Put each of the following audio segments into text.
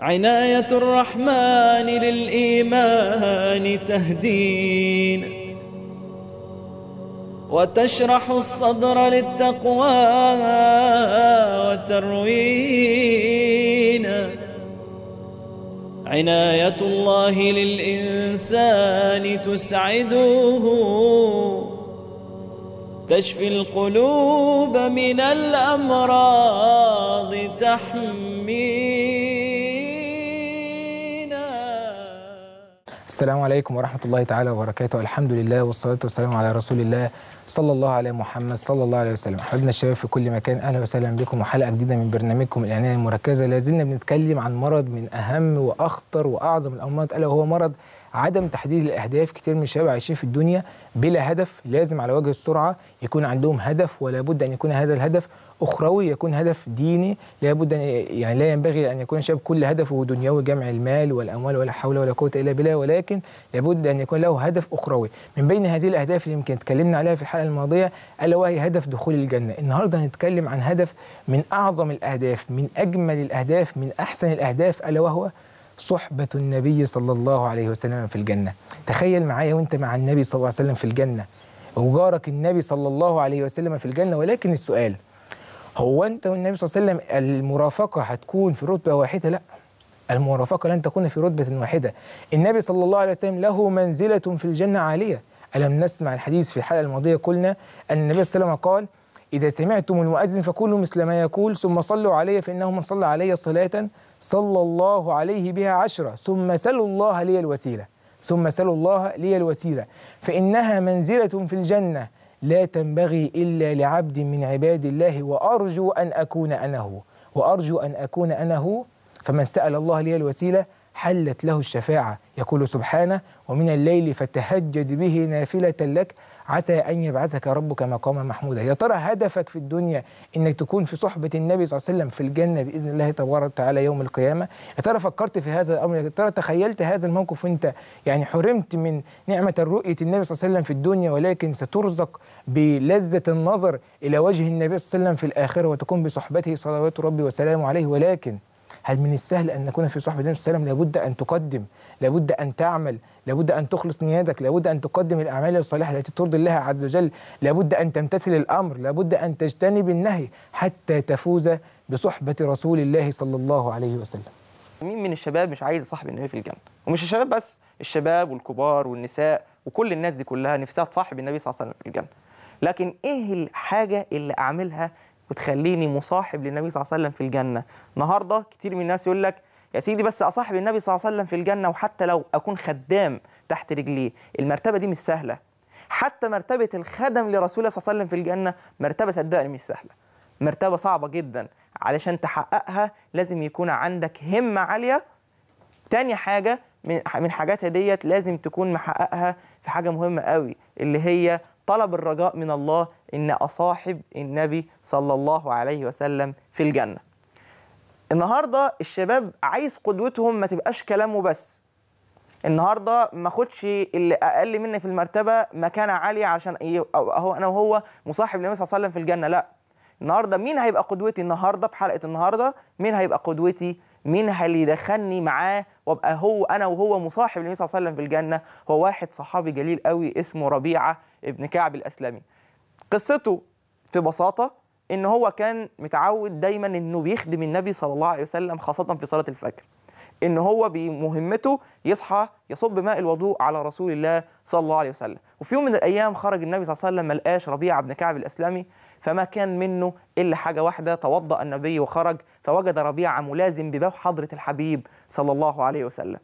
عناية الرحمن للإيمان تهدين وتشرح الصدر للتقوى وتروينا عناية الله للإنسان تسعده تشفي القلوب من الأمراض تحمي السلام عليكم ورحمة الله تعالى وبركاته الحمد لله والصلاة والسلام على رسول الله صلى الله عليه محمد صلى الله عليه وسلم حبيبنا الشباب في كل مكان أهلا وسهلا بكم وحلقة جديدة من برنامجكم الإعلانية المركزة لازلنا بنتكلم عن مرض من أهم وأخطر وأعظم الأمراض ألا وهو مرض عدم تحديد الاهداف كتير من الشباب عايشين في الدنيا بلا هدف لازم على وجه السرعه يكون عندهم هدف ولا بد ان يكون هذا الهدف اخروي يكون هدف ديني لا بد ان يعني لا ينبغي ان يكون الشاب كل هدفه دنيوي جمع المال والاموال ولا حول ولا قوه الا بالله ولكن لابد ان يكون له هدف اخروي من بين هذه الاهداف اللي يمكن تكلمنا عليها في الحلقه الماضيه الا وهي هدف دخول الجنه النهارده هنتكلم عن هدف من اعظم الاهداف من اجمل الاهداف من احسن الاهداف الا وهو صحبة النبي صلى الله عليه وسلم في الجنة تخيل معايا وانت مع النبي صلى الله عليه وسلم في الجنة وجارك النبي صلى الله عليه وسلم في الجنة ولكن السؤال هو انت والنبي صلى الله عليه وسلم المرافقة هتكون في رتبة واحدة لا المرافقة لن تكون في رتبة واحدة النبي صلى الله عليه وسلم له منزلة في الجنة عالية ألم نسمع الحديث في الحلقة الماضية قلنا أن النبي صلى الله عليه وسلم قال إذا سمعتم المؤذن فكونوا مثل ما يقول ثم صلوا علي فإنه من صلى علي صلاة صلى الله عليه بها عشرة ثم سلوا الله لي الوسيلة ثم سلوا الله لي الوسيلة فإنها منزلة في الجنة لا تنبغي إلا لعبد من عباد الله وأرجو أن أكون أنا هو وأرجو أن أكون أنا هو فمن سأل الله لي الوسيلة حلت له الشفاعة يقول سبحانه ومن الليل فتهجد به نافلة لك عسى أن يبعثك ربك مقاما محمودا يا ترى هدفك في الدنيا أنك تكون في صحبة النبي صلى الله عليه وسلم في الجنة بإذن الله تبارك وتعالى يوم القيامة يا ترى فكرت في هذا الأمر يا ترى تخيلت هذا الموقف وأنت يعني حرمت من نعمة رؤية النبي صلى الله عليه وسلم في الدنيا ولكن سترزق بلذة النظر إلى وجه النبي صلى الله عليه وسلم في الآخرة وتكون بصحبته صلوات ربي وسلامه عليه ولكن هل من السهل أن نكون في صحبة النبي صلى الله عليه وسلم لابد أن تقدم لابد أن تعمل لابد أن تخلص نيادك لابد أن تقدم الأعمال الصالحة التي ترضي الله عز وجل لابد أن تمتثل الأمر لابد أن تجتنب النهي حتى تفوز بصحبة رسول الله صلى الله عليه وسلم مين من الشباب مش عايز صاحب النبي في الجنة ومش الشباب بس الشباب والكبار والنساء وكل الناس دي كلها نفسها تصاحب النبي صلى الله عليه وسلم في الجنة لكن ايه الحاجة اللي اعملها وتخليني مصاحب للنبي صلى الله عليه وسلم في الجنه النهارده كتير من الناس يقول لك يا سيدي بس اصاحب النبي صلى الله عليه وسلم في الجنه وحتى لو اكون خدام تحت رجليه المرتبه دي مش سهله حتى مرتبه الخدم لرسول الله صلى الله عليه وسلم في الجنه مرتبه صدقني مش سهله مرتبه صعبه جدا علشان تحققها لازم يكون عندك همه عاليه تاني حاجه من حاجاتها ديت لازم تكون محققها في حاجه مهمه قوي اللي هي طلب الرجاء من الله إن أصاحب النبي صلى الله عليه وسلم في الجنة النهاردة الشباب عايز قدوتهم ما تبقاش كلامه بس النهارده ما اخدش اللي اقل مني في المرتبه مكانه عاليه عشان ايه انا وهو مصاحب للنبي صلى الله عليه وسلم في الجنه لا النهارده مين هيبقى قدوتي النهارده في حلقه النهارده مين هيبقى قدوتي مين اللي يدخلني معاه وابقى هو انا وهو مصاحب للنبي صلى الله عليه وسلم في الجنه هو واحد صحابي جليل قوي اسمه ربيعه ابن كعب الاسلمي قصته في بساطه ان هو كان متعود دايما انه بيخدم النبي صلى الله عليه وسلم خاصه في صلاه الفجر ان هو بمهمته يصحى يصب ماء الوضوء على رسول الله صلى الله عليه وسلم وفي يوم من الايام خرج النبي صلى الله عليه وسلم ما لقاش ربيعه بن كعب الاسلمي فما كان منه الا حاجه واحده توضا النبي وخرج فوجد ربيعه ملازم بباب حضره الحبيب صلى الله عليه وسلم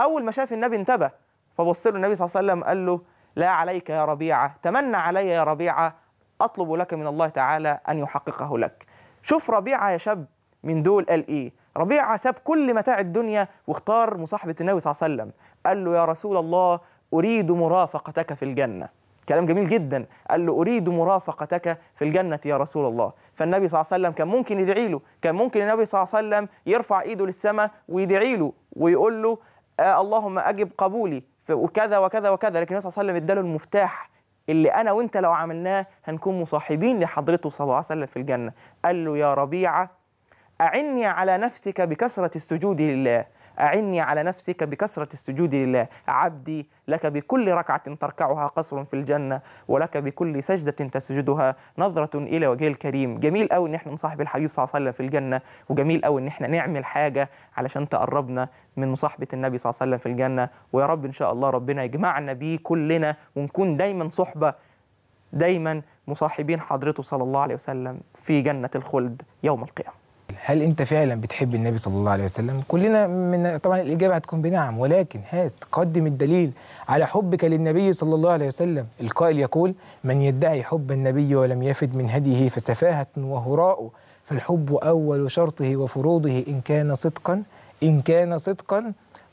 اول ما شاف النبي انتبه فبص له النبي صلى الله عليه وسلم قال له لا عليك يا ربيعة تمنى علي يا ربيعة أطلب لك من الله تعالى أن يحققه لك شوف ربيعة يا شاب من دول قال إيه ربيعة ساب كل متاع الدنيا واختار مصاحبة النبي صلى الله عليه وسلم قال له يا رسول الله أريد مرافقتك في الجنة كلام جميل جدا قال له أريد مرافقتك في الجنة يا رسول الله فالنبي صلى الله عليه وسلم كان ممكن يدعي له كان ممكن النبي صلى الله عليه وسلم يرفع إيده للسماء ويدعي له ويقول له آه اللهم أجب قبولي وكذا وكذا وكذا لكن النبي صلى الله عليه وسلم اداله المفتاح اللي انا وانت لو عملناه هنكون مصاحبين لحضرته صلى الله عليه وسلم في الجنه قال له يا ربيعه اعني على نفسك بكثره السجود لله أعني على نفسك بكثرة السجود لله عبدي لك بكل ركعة تركعها قصر في الجنة ولك بكل سجدة تسجدها نظرة إلى وجه الكريم جميل أوي إن احنا نصاحب الحبيب صلى الله عليه وسلم في الجنة وجميل أوي إن احنا نعمل حاجة علشان تقربنا من مصاحبة النبي صلى الله عليه وسلم في الجنة ويا رب إن شاء الله ربنا يجمعنا بيه كلنا ونكون دايما صحبة دايما مصاحبين حضرته صلى الله عليه وسلم في جنة الخلد يوم القيامة هل انت فعلا بتحب النبي صلى الله عليه وسلم كلنا من طبعا الاجابه هتكون بنعم ولكن هات قدم الدليل على حبك للنبي صلى الله عليه وسلم القائل يقول من يدعي حب النبي ولم يفد من هديه فسفاهه وهراء فالحب اول شرطه وفروضه ان كان صدقا ان كان صدقا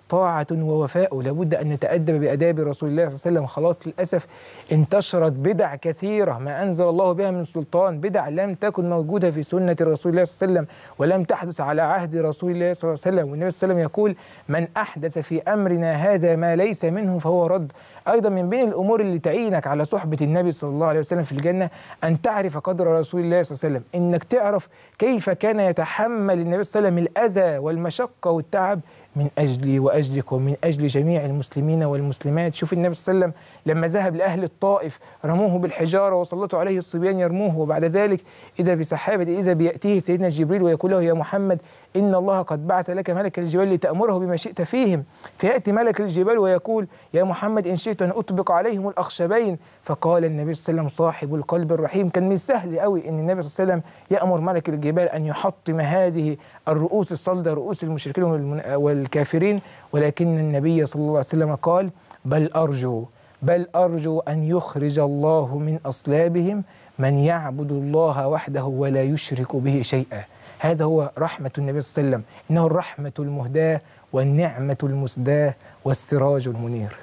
طاعة ووفاء لابد أن نتأدب بأداب رسول الله صلى الله عليه وسلم خلاص للأسف انتشرت بدع كثيرة ما أنزل الله بها من سلطان بدع لم تكن موجودة في سنة رسول الله صلى الله عليه وسلم ولم تحدث على عهد رسول الله صلى الله عليه وسلم والنبي صلى الله عليه وسلم يقول من أحدث في أمرنا هذا ما ليس منه فهو رد أيضا من بين الأمور اللي تعينك على صحبة النبي صلى الله عليه وسلم في الجنة أن تعرف قدر رسول الله صلى الله عليه وسلم إنك تعرف كيف كان يتحمل النبي صلى الله عليه وسلم الأذى والمشقة والتعب من أجلي وأجلكم من أجل جميع المسلمين والمسلمات شوف النبي صلى الله عليه وسلم لما ذهب لأهل الطائف رموه بالحجارة وسلطوا عليه الصبيان يرموه وبعد ذلك إذا بسحابة إذا بيأتيه سيدنا جبريل ويقول له يا محمد إن الله قد بعث لك ملك الجبال لتأمره بما شئت فيهم فيأتي ملك الجبال ويقول يا محمد إن شئت أن أطبق عليهم الأخشبين فقال النبي صلى الله عليه وسلم صاحب القلب الرحيم كان من السهل قوي أن النبي صلى الله عليه وسلم يأمر ملك الجبال أن يحطم هذه الرؤوس الصلدة رؤوس المشركين والكافرين ولكن النبي صلى الله عليه وسلم قال بل أرجو بل أرجو أن يخرج الله من أصلابهم من يعبد الله وحده ولا يشرك به شيئا هذا هو رحمة النبي صلى الله عليه وسلم إنه الرحمة المهداة والنعمة المسداة والسراج المنير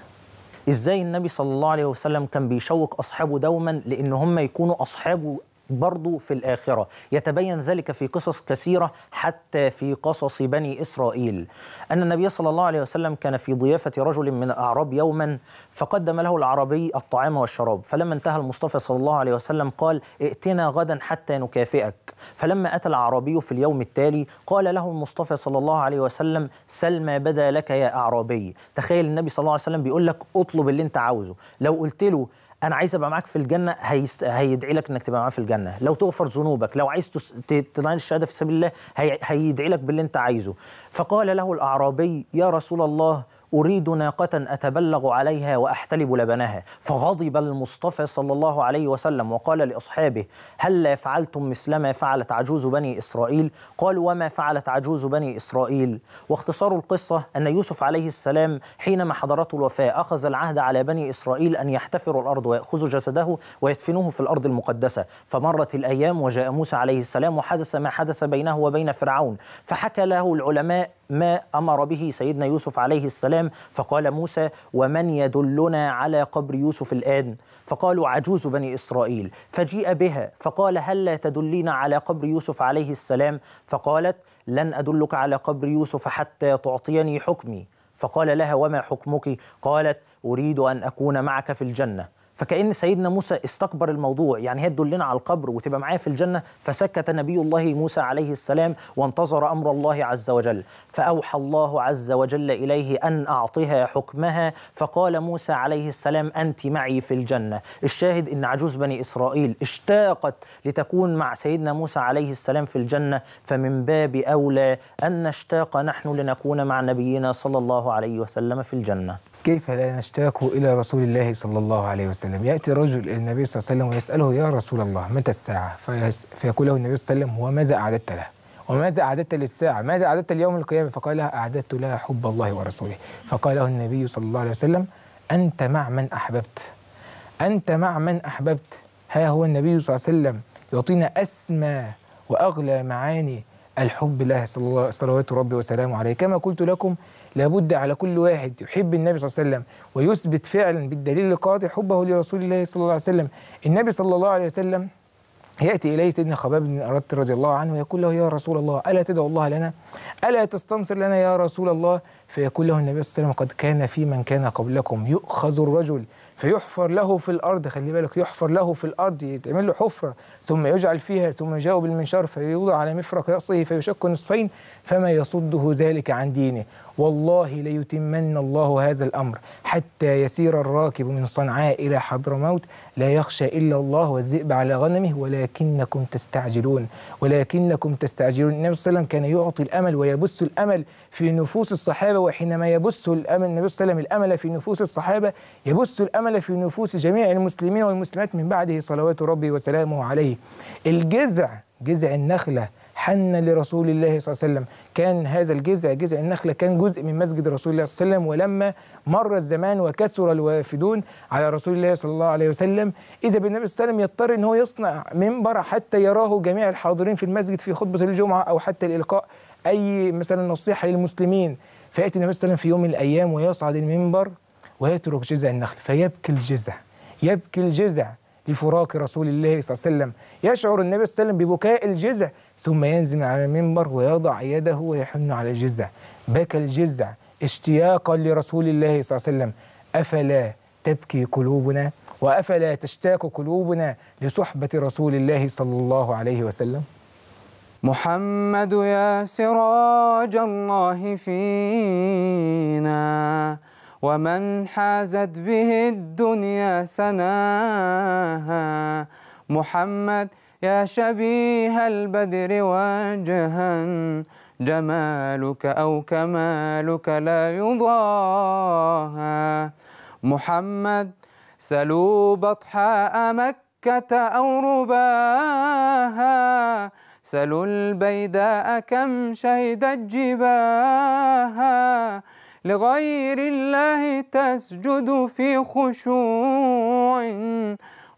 ازاي النبي صلى الله عليه وسلم كان بيشوق اصحابه دوما لان هم يكونوا اصحابه برضو في الآخرة يتبين ذلك في قصص كثيرة حتى في قصص بني إسرائيل أن النبي صلى الله عليه وسلم كان في ضيافة رجل من الأعراب يوما فقدم له العربي الطعام والشراب فلما انتهى المصطفى صلى الله عليه وسلم قال ائتنا غدا حتى نكافئك فلما أتى العربي في اليوم التالي قال له المصطفى صلى الله عليه وسلم سل ما بدا لك يا أعرابي تخيل النبي صلى الله عليه وسلم بيقول لك اطلب اللي انت عاوزه لو قلت له انا عايز ابقى معاك في الجنه هيست... هيدعي لك انك تبقى معاه في الجنه لو تغفر ذنوبك لو عايز تس... تدعي الشهاده في سبيل الله هي... هيدعي لك باللي انت عايزه فقال له الاعرابي يا رسول الله أريد ناقة أتبلغ عليها وأحتلب لبنها فغضب المصطفى صلى الله عليه وسلم وقال لأصحابه هل لا فعلتم مثل ما فعلت عجوز بني إسرائيل قالوا وما فعلت عجوز بني إسرائيل واختصار القصة أن يوسف عليه السلام حينما حضرته الوفاة أخذ العهد على بني إسرائيل أن يحتفروا الأرض ويأخذوا جسده ويدفنوه في الأرض المقدسة فمرت الأيام وجاء موسى عليه السلام وحدث ما حدث بينه وبين فرعون فحكى له العلماء ما امر به سيدنا يوسف عليه السلام فقال موسى ومن يدلنا على قبر يوسف الان فقالوا عجوز بني اسرائيل فجيء بها فقال هل لا تدلين على قبر يوسف عليه السلام فقالت لن ادلك على قبر يوسف حتى تعطيني حكمي فقال لها وما حكمك قالت اريد ان اكون معك في الجنه فكأن سيدنا موسى استكبر الموضوع يعني هي تدلنا على القبر وتبقى معايا في الجنة فسكت نبي الله موسى عليه السلام وانتظر أمر الله عز وجل فأوحى الله عز وجل إليه أن أعطها حكمها فقال موسى عليه السلام أنت معي في الجنة الشاهد أن عجوز بني إسرائيل اشتاقت لتكون مع سيدنا موسى عليه السلام في الجنة فمن باب أولى أن نشتاق نحن لنكون مع نبينا صلى الله عليه وسلم في الجنة كيف لا نشتاق إلى رسول الله صلى الله عليه وسلم يأتي رجل إلى النبي صلى الله عليه وسلم ويسأله يا رسول الله متى الساعة فيقول له النبي صلى الله عليه وسلم وماذا أعددت له وماذا أعددت للساعة ماذا أعددت ليوم القيامة فقال لها أعددت لها حب الله ورسوله فقال له النبي صلى الله عليه وسلم أنت مع من أحببت أنت مع من أحببت ها هو النبي صلى الله عليه وسلم يعطينا أسمى وأغلى معاني الحب له صلوات ربي وسلامه عليه كما قلت لكم لابد على كل واحد يحب النبي صلى الله عليه وسلم ويثبت فعلا بالدليل القاطع حبه لرسول الله صلى الله عليه وسلم النبي صلى الله عليه وسلم يأتي إليه سيدنا خباب بن أردت رضي الله عنه ويقول له يا رسول الله ألا تدعو الله لنا ألا تستنصر لنا يا رسول الله فيقول له النبي صلى الله عليه وسلم قد كان في من كان قبلكم يؤخذ الرجل فيحفر له في الأرض خلي بالك يحفر له في الأرض يتعمل له حفرة ثم يجعل فيها ثم يجاء بالمنشار فيوضع على مفرق رأسه فيشق نصفين فما يصده ذلك عن دينه والله ليتمن الله هذا الأمر حتى يسير الراكب من صنعاء إلى حضرموت لا يخشى إلا الله والذئب على غنمه ولكنكم تستعجلون ولكنكم تستعجلون النبي صلى الله عليه وسلم كان يعطي الأمل ويبث الأمل في نفوس الصحابة وحينما يبث الأمل النبي صلى الله عليه وسلم الأمل في نفوس الصحابة يبث الأمل في نفوس جميع المسلمين والمسلمات من بعده صلوات ربي وسلامه عليه الجذع جذع النخلة حن لرسول الله صلى الله عليه وسلم كان هذا الجذع جذع النخلة كان جزء من مسجد رسول الله صلى الله عليه وسلم ولما مر الزمان وكثر الوافدون على رسول الله صلى الله عليه وسلم إذا بالنبي صلى الله عليه وسلم يضطر أن هو يصنع منبر حتى يراه جميع الحاضرين في المسجد في خطبة الجمعة أو حتى الإلقاء أي مثلا نصيحة للمسلمين فيأتي النبي صلى الله عليه وسلم في يوم من الأيام ويصعد المنبر ويترك جذع النخل فيبكي الجذع يبكي الجذع لفراق رسول الله صلى الله عليه وسلم يشعر النبي صلى الله عليه وسلم ببكاء الجذع ثم ينزل على المنبر ويضع يده ويحن على الجذع بكى الجذع اشتياقا لرسول الله صلى الله عليه وسلم أفلا تبكي قلوبنا وأفلا تشتاق قلوبنا لصحبة رسول الله صلى الله عليه وسلم محمد يا سراج الله فينا ومن حازت به الدنيا سناها محمد يا شبيه البدر وجها جمالك أو كمالك لا يضاها محمد سلوا بطحاء مكة أو رباها سلوا البيداء كم شهدت جباها لغير الله تسجد في خشوع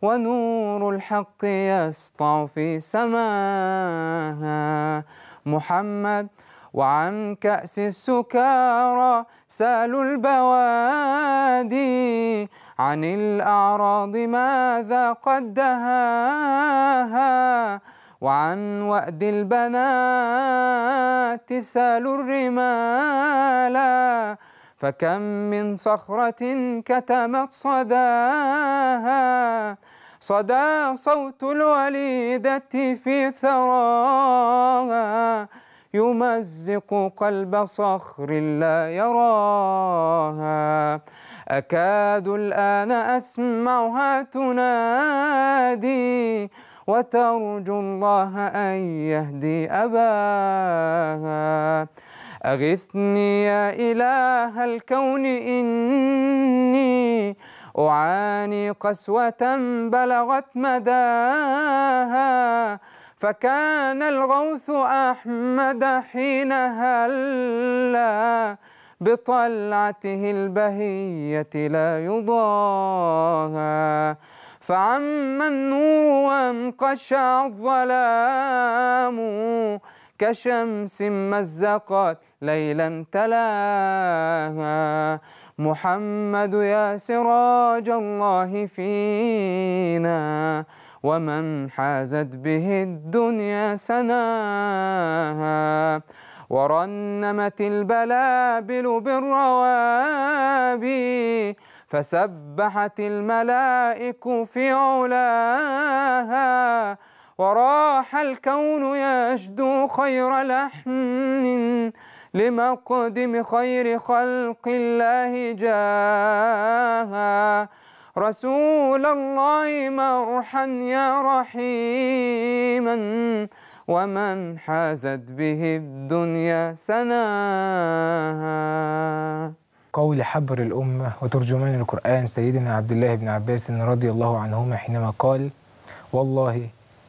ونور الحق يسطع في سماها محمد وعن كأس السكارى سالوا البوادي عن الأعراض ماذا قد دهاها وعن وأد البنات سالوا الرمال فكم من صخرة كتمت صداها صدى صوت الوليدة في ثراها يمزق قلب صخر لا يراها أكاد الآن أسمعها تنادي وترجو الله أن يهدي أباها أغثني يا إله الكون إني أعاني قسوة بلغت مداها فكان الغوث أحمد حين هلا بطلعته البهية لا يضاها فعم النور وانقشع الظلام كشمس مزقت ليلا تلاها محمد يا سراج الله فينا ومن حازت به الدنيا سناها ورنمت البلابل بالروابي فسبحت الملائك في علاها وراح الكون يشدو خير لحن لمقدم خير خلق الله جاها رسول الله مرحا يا رحيما ومن حازت به الدنيا سناها قول حبر الأمة وترجمان القرآن سيدنا عبد الله بن عباس رضي الله عنهما حينما قال والله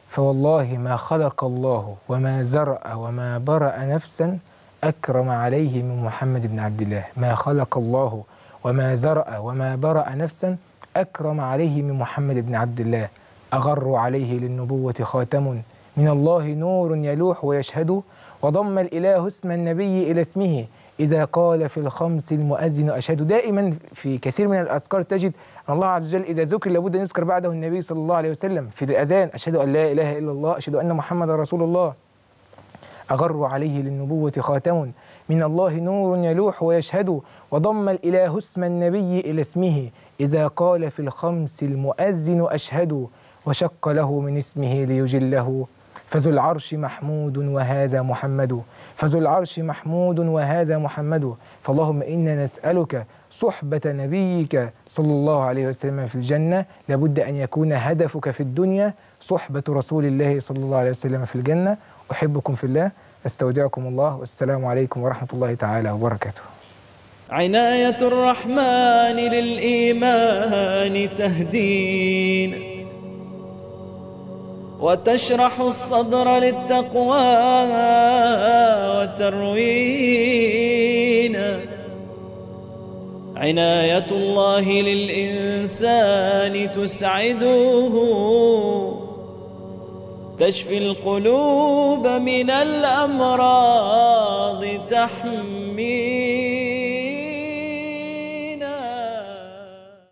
فوالله ما خلق الله وما زرأ وما برأ نفسا أكرم عليه من محمد بن عبد الله ما خلق الله وما زرأ وما برأ نفسا أكرم عليه من محمد بن عبد الله أغر عليه للنبوة خاتم من الله نور يلوح ويشهد وضم الإله اسم النبي إلى اسمه إذا قال في الخمس المؤذن أشهد دائما في كثير من الأذكار تجد الله عز وجل إذا ذكر لابد أن يذكر بعده النبي صلى الله عليه وسلم في الأذان أشهد أن لا إله إلا الله أشهد أن محمد رسول الله أغر عليه للنبوة خاتم من الله نور يلوح ويشهد وضم الإله اسم النبي إلى اسمه إذا قال في الخمس المؤذن أشهد وشق له من اسمه ليجله فذو العرش محمود وهذا محمد فذو العرش محمود وهذا محمد فاللهم إنا نسألك صحبة نبيك صلى الله عليه وسلم في الجنة لابد أن يكون هدفك في الدنيا صحبة رسول الله صلى الله عليه وسلم في الجنة أحبكم في الله أستودعكم الله والسلام عليكم ورحمة الله تعالى وبركاته عناية الرحمن للإيمان تهدين وتشرح الصدر للتقوى وتروينا عناية الله للإنسان تسعده تشفي القلوب من الأمراض تحميه